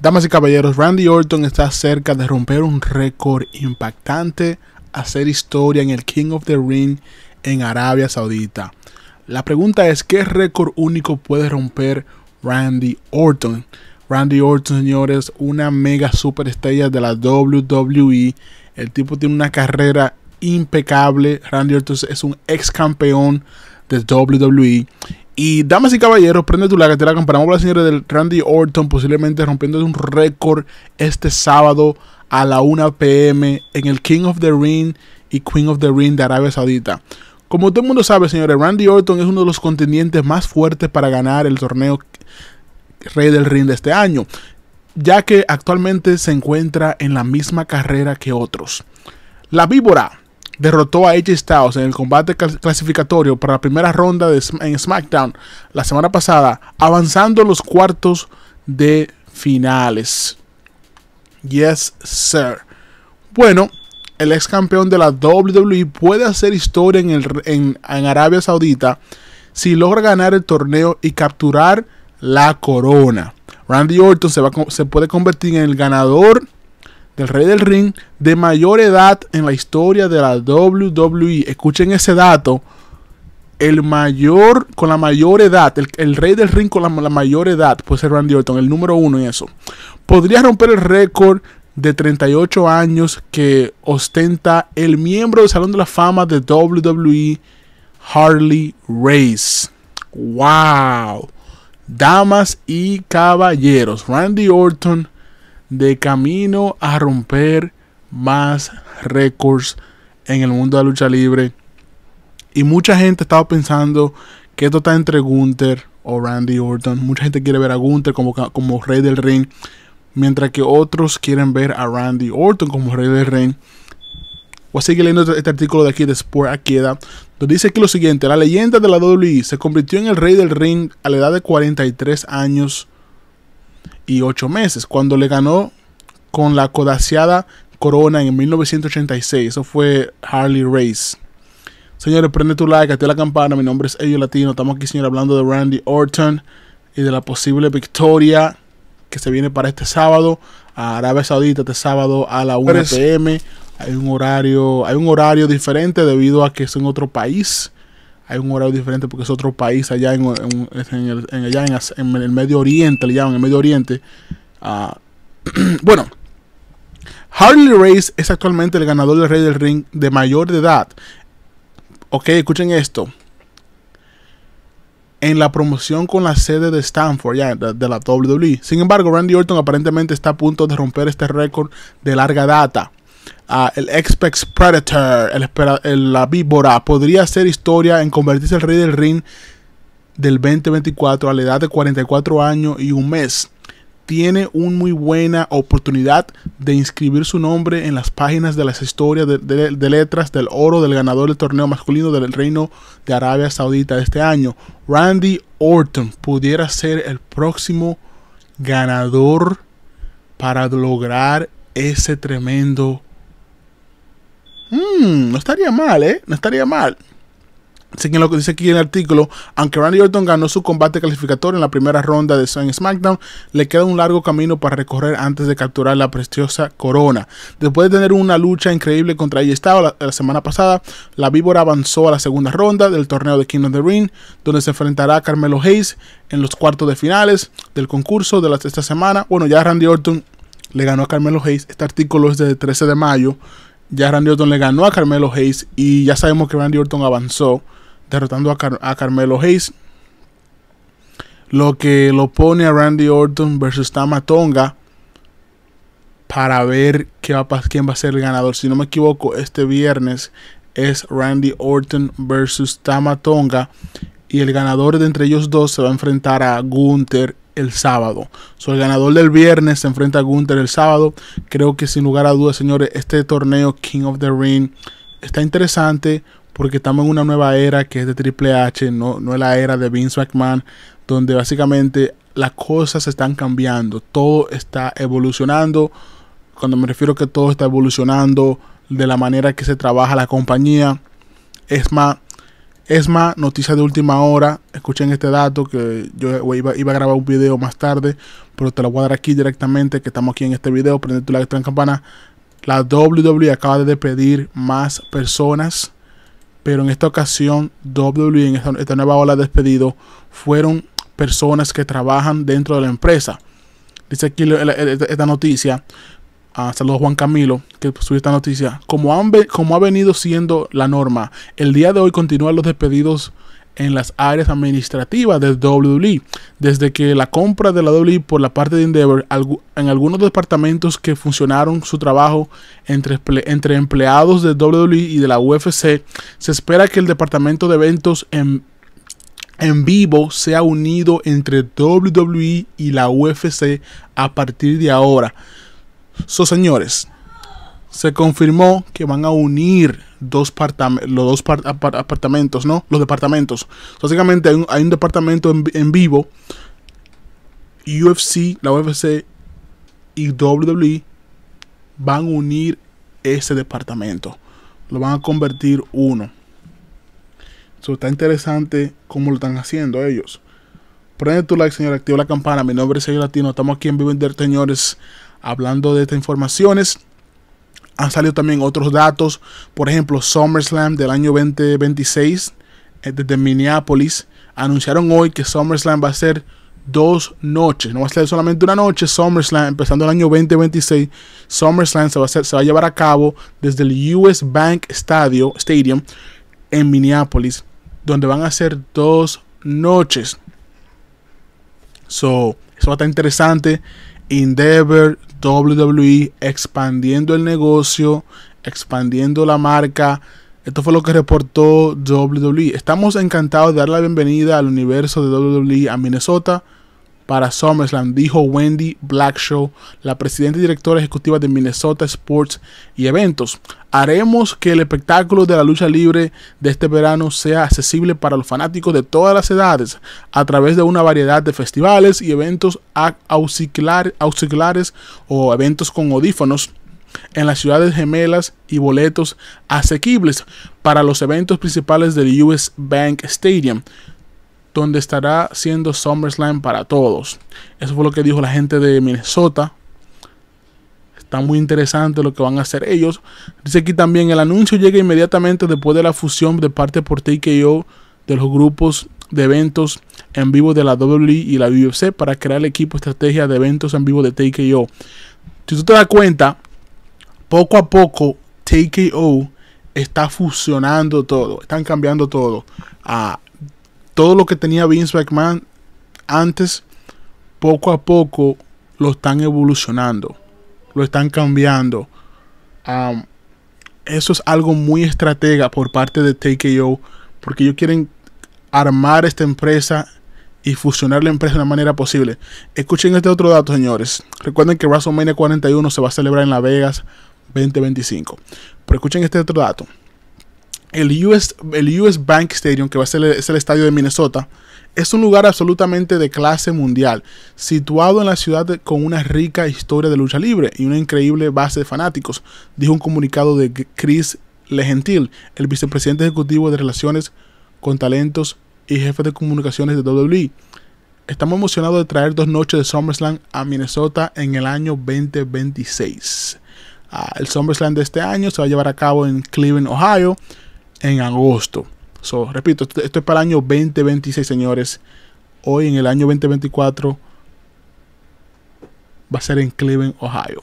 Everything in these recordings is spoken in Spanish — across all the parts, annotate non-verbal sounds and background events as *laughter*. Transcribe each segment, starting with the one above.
Damas y caballeros, Randy Orton está cerca de romper un récord impactante, hacer historia en el King of the Ring en Arabia Saudita. La pregunta es, ¿qué récord único puede romper Randy Orton? Randy Orton, señores, una mega superestrella de la WWE. El tipo tiene una carrera impecable. Randy Orton es un ex campeón de WWE y damas y caballeros, prende tu la para te la señora del Randy Orton, posiblemente rompiendo un récord este sábado a la 1 pm en el King of the Ring y Queen of the Ring de Arabia Saudita. Como todo el mundo sabe, señores, Randy Orton es uno de los contendientes más fuertes para ganar el torneo Rey del Ring de este año, ya que actualmente se encuentra en la misma carrera que otros. La víbora derrotó a AJ Styles en el combate clasificatorio para la primera ronda en SmackDown la semana pasada, avanzando a los cuartos de finales. Yes, sir. Bueno, el ex campeón de la WWE puede hacer historia en, Arabia Saudita si logra ganar el torneo y capturar la corona. Randy Orton se, va, se puede convertir en el ganador del Rey del Ring de mayor edad en la historia de la WWE. Escuchen ese dato. El mayor, con la mayor edad, el, Rey del Ring con la, mayor edad, puede ser Randy Orton, el número uno en eso. Podría romper el récord de 38 años que ostenta el miembro del Salón de la Fama de WWE, Harley Race. ¡Wow! Damas y caballeros, Randy Orton de camino a romper más récords en el mundo de la lucha libre. Y mucha gente estaba pensando que esto está entre Gunther o Randy Orton. Mucha gente quiere ver a Gunther como, como rey del ring. Mientras que otros quieren ver a Randy Orton como rey del ring. Voy a seguir leyendo este, este artículo de aquí de Sport Aqueda, donde dice que lo siguiente, la leyenda de la WWE se convirtió en el rey del ring a la edad de 43 años y ocho meses, cuando le ganó con la codaciada corona en 1986. Eso fue Harley Race. Señores, prende tu like, activa la campana. Mi nombre es Ello Latino. Estamos aquí, señores, hablando de Randy Orton y de la posible victoria que se viene para este sábado a Arabia Saudita, este sábado a la 1 pm. Hay un horario, hay un horario diferente debido a que es en otro país hay un horario diferente porque es otro país allá en, el, Medio Oriente, le llaman el Medio Oriente. Ah, *clears throat* bueno, Harley Race es actualmente el ganador del Rey del Ring de mayor edad. Ok, escuchen esto. En la promoción con la sede de Stanford, ya, de la WWE. Sin embargo, Randy Orton aparentemente está a punto de romper este récord de larga data el Expex Predator, el, la víbora, podría ser historia en convertirse el rey del ring del 2024 a la edad de 44 años y un mes. Tiene una muy buena oportunidad de inscribir su nombre en las páginas de las historias de, letras del oro del ganador del torneo masculino del Reino de Arabia Saudita este año. Randy Orton pudiera ser el próximo ganador para lograr ese tremendo Mm, no estaría mal, ¿eh? No estaría mal. Así lo que dice aquí en el artículo, aunque Randy Orton ganó su combate calificatorio en la primera ronda de Sun SmackDown, le queda un largo camino para recorrer antes de capturar la preciosa corona. Después de tener una lucha increíble contra ella estaba la, semana pasada, la víbora avanzó a la segunda ronda del torneo de King of the Ring, donde se enfrentará a Carmelo Hayes en los cuartos de finales del concurso de la, esta semana. Bueno, ya Randy Orton le ganó a Carmelo Hayes. Este artículo es de 13 de mayo ya Randy Orton le ganó a Carmelo Hayes y ya sabemos que Randy Orton avanzó derrotando a, Carmelo Hayes. Lo que lo pone a Randy Orton versus Tama Tonga para ver qué va quién va a ser el ganador. Si no me equivoco, este viernes es Randy Orton versus Tama Tonga. Y el ganador de entre ellos dos se va a enfrentar a Gunther el sábado. So, el ganador del viernes se enfrenta a Gunther el sábado. Creo que sin lugar a dudas, señores, este torneo King of the Ring está interesante porque estamos en una nueva era que es de Triple H, no, no es la era de Vince McMahon, donde básicamente las cosas están cambiando, todo está evolucionando. Cuando me refiero a que todo está evolucionando de la manera que se trabaja la compañía, es más, es más, noticia de última hora, escuchen este dato que yo iba, a grabar un video más tarde, pero te lo voy a dar aquí directamente, que estamos aquí en este video, prende tu like, la campana. La WWE acaba de despedir más personas, pero en esta ocasión WWE en esta, esta nueva ola de despedido fueron personas que trabajan dentro de la empresa. Dice aquí esta noticia, Saludos ah, saludos Juan Camilo, que subió esta noticia. Como, han como ha venido siendo la norma, el día de hoy continúan los despedidos en las áreas administrativas de WWE. Desde que la compra de la WWE por la parte de Endeavor, en algunos departamentos que funcionaron su trabajo entre, entre empleados de WWE y de la UFC, se espera que el departamento de eventos en, en vivo sea unido entre WWE y la UFC a partir de ahora so, señores, se confirmó que van a unir dos los dos apartamentos, ¿no? Los departamentos. Básicamente hay un, departamento en, vivo vivo, UFC, la UFC y WWE van a unir ese departamento. Lo van a convertir uno. Eso está interesante cómo lo están haciendo ellos. Prende tu like, señor. Activa la campana. Mi nombre es Sergio Latino. Estamos aquí en vivo, señores hablando de estas informaciones. Han salido también otros datos, por ejemplo, SummerSlam del año 2026 eh, desde Minneapolis. Anunciaron hoy que SummerSlam va a ser dos noches, no va a ser solamente una noche. SummerSlam, empezando el año 2026, SummerSlam se va a, se va a llevar a cabo desde el US Bank Stadium, en Minneapolis, donde van a ser dos noches. So, eso va a estar interesante. Endeavor, WWE, expandiendo el negocio, expandiendo la marca. Esto fue lo que reportó WWE. Estamos encantados de dar la bienvenida al universo de WWE a Minnesota para SummerSlam, dijo Wendy Blackshaw, la presidenta y directora ejecutiva de Minnesota Sports y Eventos. Haremos que el espectáculo de la lucha libre de este verano sea accesible para los fanáticos de todas las edades a través de una variedad de festivales y eventos auxiliares o eventos con audífonos en las ciudades gemelas y boletos asequibles para los eventos principales del US Bank Stadium donde estará siendo SummerSlam para todos. Eso fue lo que dijo la gente de Minnesota. Está muy interesante lo que van a hacer ellos. Dice aquí también, el anuncio llega inmediatamente después de la fusión de parte por TKO de los grupos de eventos en vivo de la WWE y la UFC para crear el equipo estrategia de eventos en vivo de TKO. Si tú te das cuenta, poco a poco TKO está fusionando todo, están cambiando todo todo lo que tenía Vince McMahon antes, poco a poco lo están evolucionando, lo están cambiando. eso es algo muy estratega por parte de TKO, porque ellos quieren armar esta empresa y fusionar la empresa de la manera posible. Escuchen este otro dato, señores. Recuerden que WrestleMania 41 se va a celebrar en Las Vegas 2025. Pero escuchen este otro dato el US, Bank Stadium, que va a ser el, es el estadio de Minnesota, es un lugar absolutamente de clase mundial, situado en la ciudad con una rica historia de lucha libre y una increíble base de fanáticos, dijo un comunicado de Chris Legentil, el vicepresidente ejecutivo de Relaciones con Talentos y jefe de comunicaciones de WWE. Estamos emocionados de traer dos noches de SummerSlam a Minnesota en el año 2026. Ah, el SummerSlam de este año se va a llevar a cabo en Cleveland, Ohio en agosto. repito, esto, es para el año 2026, señores. Hoy en el año 2024 va a ser en Cleveland, Ohio.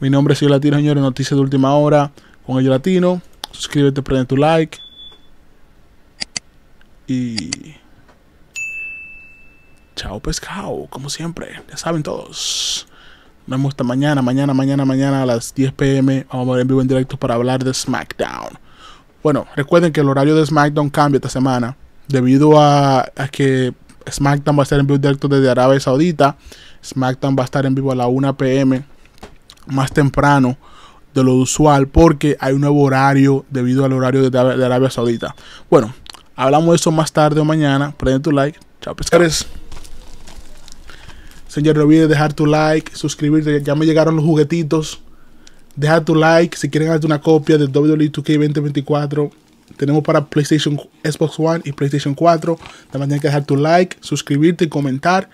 Mi nombre es Yo Latino, señores. Noticias de última hora con el Latino. Suscríbete, prende tu like. Y. Chao, pescado. Como siempre, ya saben todos. Nos vemos esta mañana, mañana, mañana, mañana a las 10 pm. Vamos a ver en vivo en directo para hablar de SmackDown. Bueno, recuerden que el horario de SmackDown cambia esta semana debido a, que SmackDown va a estar en vivo directo desde Arabia Saudita. SmackDown va a estar en vivo a la 1 pm más temprano de lo usual porque hay un nuevo horario debido al horario de, Arabia, Saudita. Bueno, hablamos de eso más tarde o mañana. Prende tu like. Chao, pescares. Señor, no olvides dejar tu like, suscribirte. Ya me llegaron los juguetitos. Deja tu like si quieren darte una copia de WWE 2K 2024. Tenemos para PlayStation, Xbox One y PlayStation 4. También tienes que dejar tu like, suscribirte y comentar.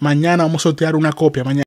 Mañana vamos a sortear una copia. Mañana.